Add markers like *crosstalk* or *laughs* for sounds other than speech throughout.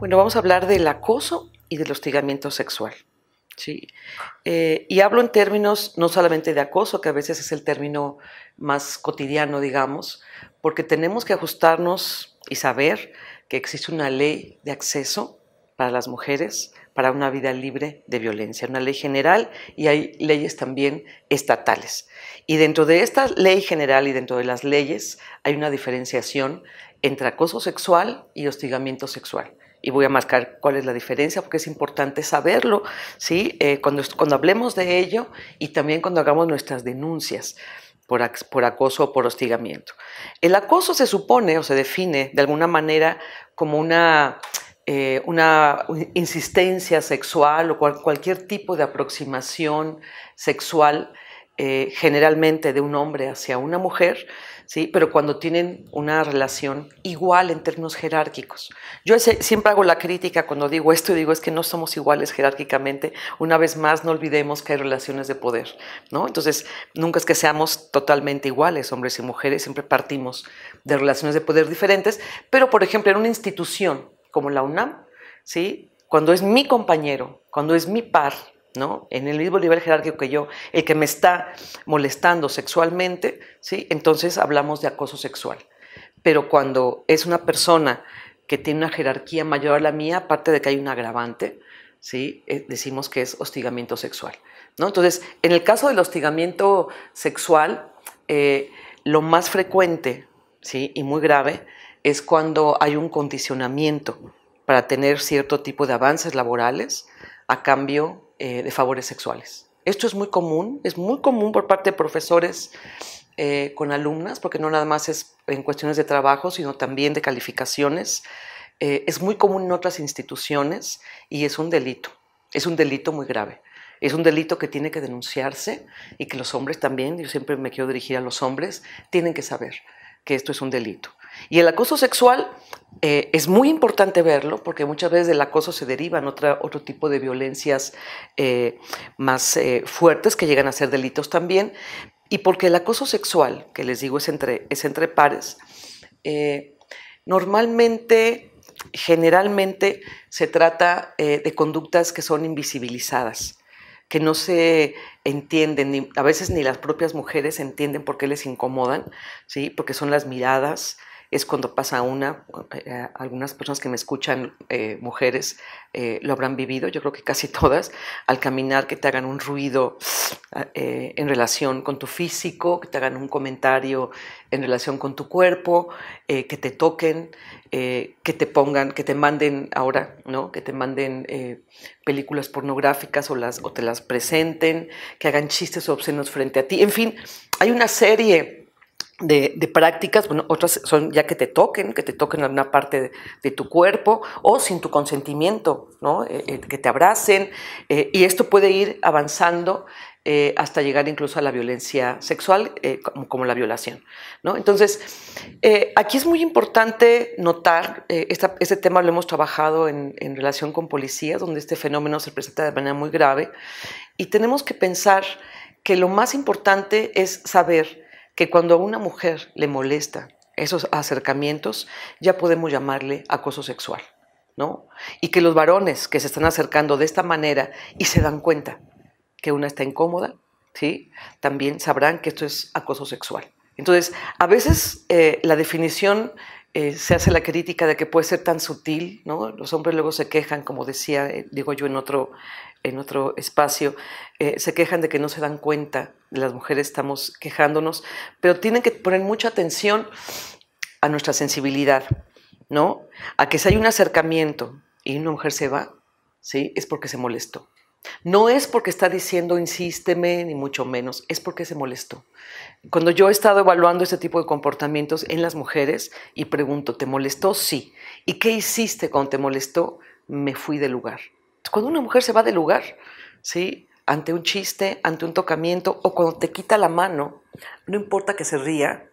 Bueno, vamos a hablar del acoso y del hostigamiento sexual. Sí. Eh, y hablo en términos no solamente de acoso, que a veces es el término más cotidiano, digamos, porque tenemos que ajustarnos y saber que existe una ley de acceso para las mujeres para una vida libre de violencia, una ley general y hay leyes también estatales. Y dentro de esta ley general y dentro de las leyes hay una diferenciación entre acoso sexual y hostigamiento sexual y voy a marcar cuál es la diferencia porque es importante saberlo, ¿sí? Eh, cuando, cuando hablemos de ello y también cuando hagamos nuestras denuncias por, por acoso o por hostigamiento. El acoso se supone o se define de alguna manera como una eh, una insistencia sexual o cualquier tipo de aproximación sexual eh, generalmente de un hombre hacia una mujer, ¿sí? pero cuando tienen una relación igual en términos jerárquicos. Yo siempre hago la crítica cuando digo esto, y digo es que no somos iguales jerárquicamente. Una vez más, no olvidemos que hay relaciones de poder. ¿no? Entonces, nunca es que seamos totalmente iguales, hombres y mujeres, siempre partimos de relaciones de poder diferentes, pero por ejemplo, en una institución como la UNAM, ¿sí? cuando es mi compañero, cuando es mi par, ¿no? En el mismo nivel jerárquico que yo, el que me está molestando sexualmente, ¿sí? Entonces hablamos de acoso sexual. Pero cuando es una persona que tiene una jerarquía mayor a la mía, aparte de que hay un agravante, ¿sí? Eh, decimos que es hostigamiento sexual. ¿no? Entonces, en el caso del hostigamiento sexual, eh, lo más frecuente ¿sí? y muy grave es cuando hay un condicionamiento para tener cierto tipo de avances laborales a cambio eh, de favores sexuales. Esto es muy común, es muy común por parte de profesores eh, con alumnas, porque no nada más es en cuestiones de trabajo, sino también de calificaciones. Eh, es muy común en otras instituciones y es un delito, es un delito muy grave. Es un delito que tiene que denunciarse y que los hombres también, yo siempre me quiero dirigir a los hombres, tienen que saber que esto es un delito. Y el acoso sexual eh, es muy importante verlo porque muchas veces del acoso se derivan otro tipo de violencias eh, más eh, fuertes que llegan a ser delitos también. Y porque el acoso sexual, que les digo es entre, pares, normalmente, generalmente se trata de conductas que son invisibilizadas que no se entienden, a veces ni las propias mujeres entienden por qué les incomodan, ¿sí? porque son las miradas, es cuando pasa una, eh, algunas personas que me escuchan, eh, mujeres, eh, lo habrán vivido, yo creo que casi *laughs* todas, al caminar que te hagan un ruido en relación con tu físico, que te hagan un comentario en relación con tu cuerpo, que te toquen, que te pongan, que te manden ahora, ¿no? Que te manden películas pornográficas o, las, o te las presenten, que hagan chistes obscenos frente a ti. En fin, hay una serie de, prácticas, bueno, otras son ya que te toquen, que te toquen alguna parte de, tu cuerpo o sin tu consentimiento, ¿no? Eh, eh, que te abracen eh, y esto puede ir avanzando hasta llegar incluso a la violencia sexual como, la violación, ¿no? Entonces, aquí es muy importante notar, este tema lo hemos trabajado en, en relación con policías, donde este fenómeno se presenta de manera muy grave y tenemos que pensar que lo más importante es saber que cuando a una mujer le molesta esos acercamientos, ya podemos llamarle acoso sexual, ¿no? Y que los varones que se están acercando de esta manera y se dan cuenta que una está incómoda, ¿sí? También sabrán que esto es acoso sexual. Entonces, a veces eh, la definición eh, se hace la crítica de que puede ser tan sutil, ¿no? Los hombres luego se quejan, como decía, eh, digo yo en otro, en otro espacio, eh, se quejan de que no se dan cuenta, las mujeres estamos quejándonos, pero tienen que poner mucha atención a nuestra sensibilidad, ¿no? A que si hay un acercamiento y una mujer se va, ¿sí? Es porque se molestó. No es porque está diciendo insísteme, ni mucho menos, es porque se molestó. Cuando yo he estado evaluando este tipo de comportamientos en las mujeres y pregunto, ¿te molestó? Sí. ¿Y qué hiciste cuando te molestó? Me fui del lugar. Cuando una mujer se va del lugar, ¿sí? Ante un chiste, ante un tocamiento o cuando te quita la mano, no importa que se ría,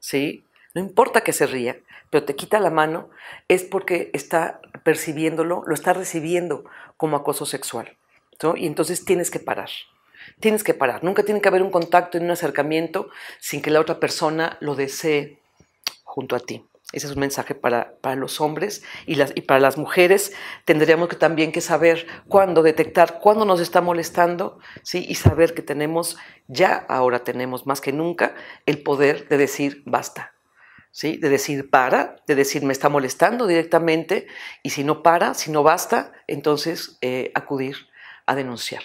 ¿sí? No importa que se ría, pero te quita la mano, es porque está percibiéndolo, lo está recibiendo como acoso sexual. Y entonces tienes que parar. Tienes que parar. Nunca tiene que haber un contacto en un acercamiento sin que la otra persona lo desee junto a ti. Ese es un mensaje para, los hombres y, para las mujeres tendríamos que también que saber cuándo detectar, cuándo nos está molestando ¿sí? y saber que tenemos, ya ahora tenemos más que nunca, el poder de decir basta, ¿sí? de decir para, de decir me está molestando directamente y si no para, si no basta, entonces eh, acudir a denunciar.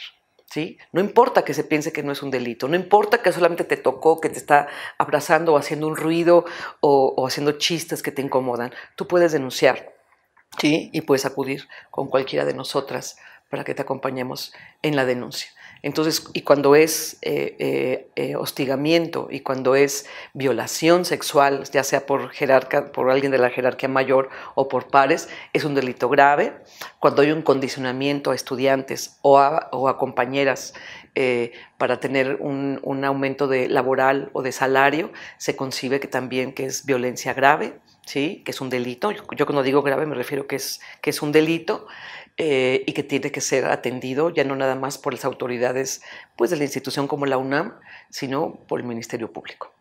¿Sí? No importa que se piense que no es un delito, no importa que solamente te tocó, que te está abrazando o haciendo un ruido o, o haciendo chistes que te incomodan, tú puedes denunciar ¿sí? y puedes acudir con cualquiera de nosotras para que te acompañemos en la denuncia. Entonces, y cuando es eh, eh, eh, hostigamiento y cuando es violación sexual, ya sea por, jerarca, por alguien de la jerarquía mayor o por pares, es un delito grave. Cuando hay un condicionamiento a estudiantes o a, compañeras para tener un, un aumento de laboral o de salario, se concibe que también que es violencia grave. ¿sí? que es un delito. Yo, cuando digo grave me refiero que es, que es un delito eh, y que tiene que ser atendido ya no nada más por las autoridades pues, de la institución como la UNAM, sino por el Ministerio Público.